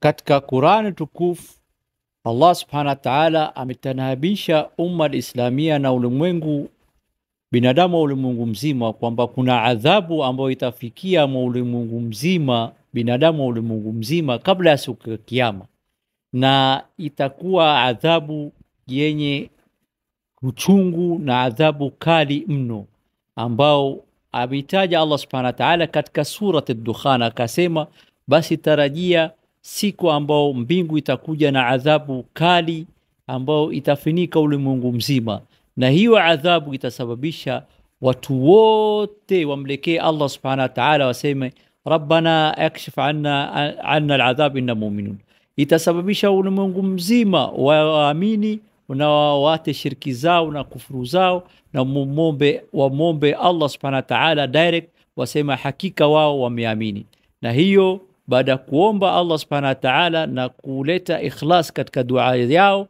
Katika Qurani tukufu Allah subhanahu wa taala ametanabisha umma alislamia na ulimwengu binadamu wa ulimwengu mzima kwamba kuna adhabu ambayo itafikia mwa ulimwengu mzima binadamu wa ulimwengu mzima kabla ya siku ya Kiyama, na itakuwa adhabu yenye uchungu na adhabu kali mno, ambao ameitaja Allah subhanahu wa taala katika Surati Dukhana, akasema basi tarajia siku ambao mbingu itakuja na adhabu kali ambao itafinika ulimwengu mzima, na hiyo adhabu itasababisha watu wote wamlekee Allah subhanahu wa ta'ala, waseme rabbana akshif anna, anna aladhab inna mu'minun. Itasababisha ulimwengu mzima waamini na wawate shirki zao na kufuru zao, na mumombe wamombe Allah subhanahu wa ta'ala direct, wasema hakika wao wameamini, na hiyo baada ya kuomba Allah subhanahu wa ta'ala na kuleta ikhlas katika dua yao,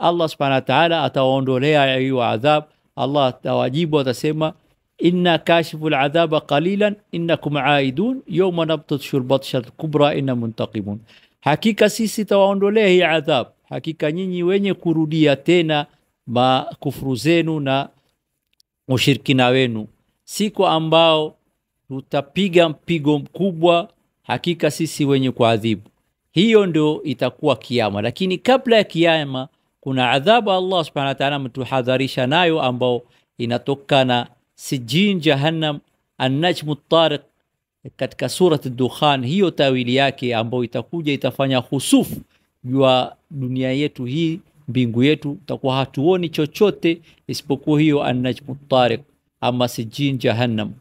Allah subhanahu wa ta'ala atawaondolea hiyo adhab. Allah atawajibu, atasema inna kashifu ladhaba qalilan innakum aidun yawma nabtat shurbatshat kubra inna muntaqimun, hakika sisi tawaondolea hii adhab, hakika nyinyi wenye kurudia tena makufuru zenu na ushirikina wenu, siku ambao tutapiga mpigo mkubwa hakika sisi wenye kuadhibu. Hiyo ndio itakuwa kiama, lakini kabla ya kiama kuna adhabu Allah subhanahu wa ta'ala mtuhadharisha nayo, ambao inatokana sijin jahannam annajmu tariq katika surat Dukhan. Hiyo tawili yake ambayo itakuja itafanya husufu jua dunia yetu hii, mbingu yetu, tutakuwa hatuoni chochote isipokuwa hiyo annajmu tariq ama sijin jahannam,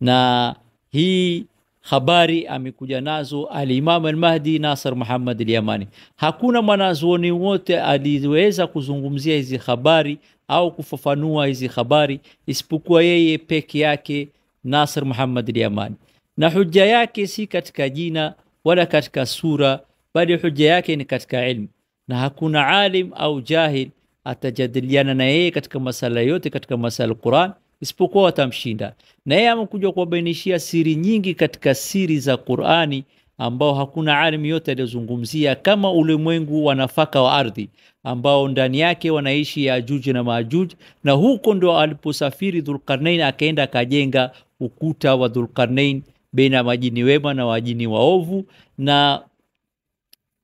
na hii habari amekuja nazo Alimamu Almahdi Nasr Muhammad Alyamani. Hakuna mwanazuoni wote aliweza kuzungumzia hizi habari au kufafanua hizi habari isipokuwa yeye peke yake Nasr Muhammad Alyamani, na hujja yake si katika jina wala katika sura, bali hujja yake ni katika ilmu, na hakuna alim au jahil atajadiliana na yeye katika masala yote, katika masala Quran isipokuwa watamshinda na yeye amekuja kuwabainishia siri nyingi katika siri za qurani ambao hakuna alimu yote aliyozungumzia kama ulimwengu wa nafaka wa ardhi ambao ndani yake wanaishi yajuji na maajuji na huko ndio aliposafiri Dhulqarnain akaenda akajenga ukuta wa Dhulqarnain baina ya majini wema na wajini waovu na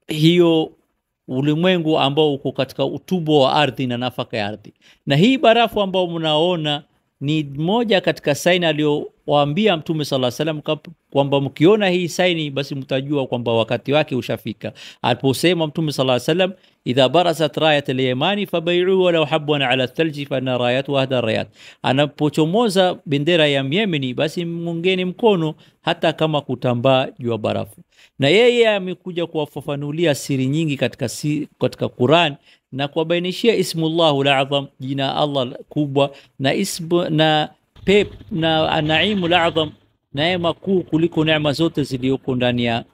hiyo ulimwengu ambao uko katika utumbo wa ardhi na nafaka ya ardhi na hii barafu ambao mnaona ni moja katika saini aliyo waambia Mtume sala salam kwamba mkiona hii saini basi mtajua kwamba wakati wake ushafika. Aliposema Mtume sala salam, idha barasat rayat alyamani fabaiu walau habwan ala thalji fana rayatu ahda rayat, anapochomoza bendera ya Yemeni basi mungeni mkono hata kama kutambaa jua barafu. Na yeye amekuja kuwafafanulia siri nyingi katika, si, katika Quran na kuwabainishia ismullahu lazam, jina Allah kubwa na, ismu, na pep na naimu ladham, neema kuu kuliko neema zote zilizoko ndani ya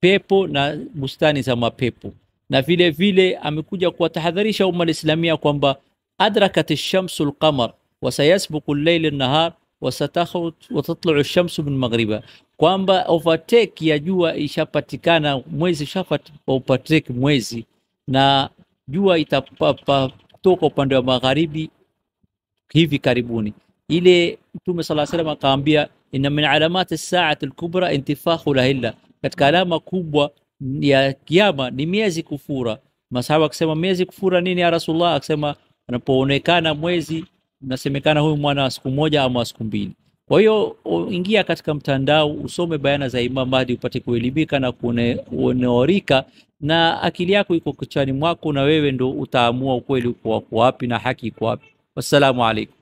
pepo na bustani za mapepo. Na vile vile amekuja kuwatahadharisha umma Islamia kwamba adrakat shamsu lqamar wasayasbuku llaili nahar watatlu shamsu min maghriba, kwamba overtake ya jua ishapatikana, mwezi shaupatreki mwezi na jua itatoka upande wa magharibi hivi karibuni ile Mtume sala salam akaambia, inna min alamati saati lkubra intifakhu lahilla, katika alama kubwa ya kiyama ni miezi kufura. Masahaba akasema miezi kufura nini ya Rasulullah? Akasema anapoonekana mwezi nasemekana huyu mwana wa siku moja ama siku mbili. Kwa hiyo ingia katika mtandao usome bayana za Imam Mahdi upate kuelimika na kuoneorika, na akili yako iko kichwani mwako, na wewe ndo utaamua ukweli uko wapi na haki iko wapi. Wassalamu alaikum.